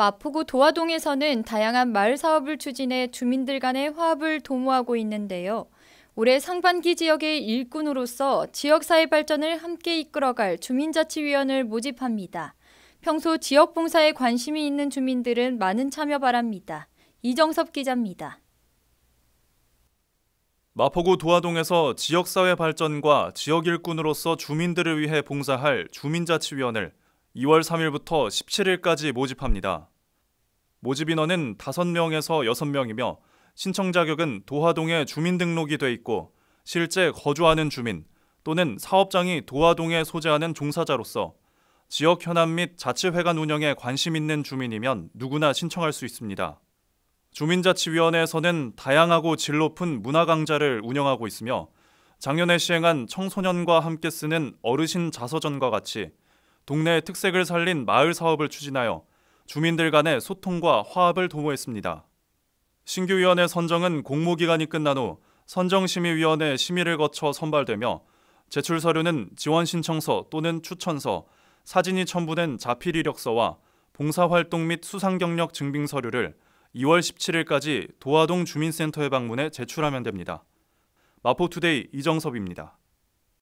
마포구 도화동에서는 다양한 마을 사업을 추진해 주민들 간의 화합을 도모하고 있는데요. 올해 상반기 지역의 일꾼으로서 지역사회 발전을 함께 이끌어갈 주민자치위원을 모집합니다. 평소 지역봉사에 관심이 있는 주민들은 많은 참여 바랍니다. 이정섭 기자입니다. 마포구 도화동에서 지역사회 발전과 지역일꾼으로서 주민들을 위해 봉사할 주민자치위원을 2월 3일부터 17일까지 모집합니다. 모집 인원은 5명에서 6명이며 신청 자격은 도화동에 주민등록이 돼 있고 실제 거주하는 주민 또는 사업장이 도화동에 소재하는 종사자로서 지역 현안 및 자치회관 운영에 관심 있는 주민이면 누구나 신청할 수 있습니다. 주민자치위원회에서는 다양하고 질 높은 문화 강좌를 운영하고 있으며 작년에 시행한 청소년과 함께 쓰는 어르신 자서전과 같이 동네의 특색을 살린 마을 사업을 추진하여 주민들 간의 소통과 화합을 도모했습니다. 신규 위원회 선정은 공모 기간이 끝난 후 선정심의위원회 심의를 거쳐 선발되며 제출 서류는 지원 신청서 또는 추천서, 사진이 첨부된 자필 이력서와 봉사활동 및 수상 경력 증빙 서류를 2월 17일까지 도화동 주민센터에 방문해 제출하면 됩니다. 마포투데이 이정섭입니다.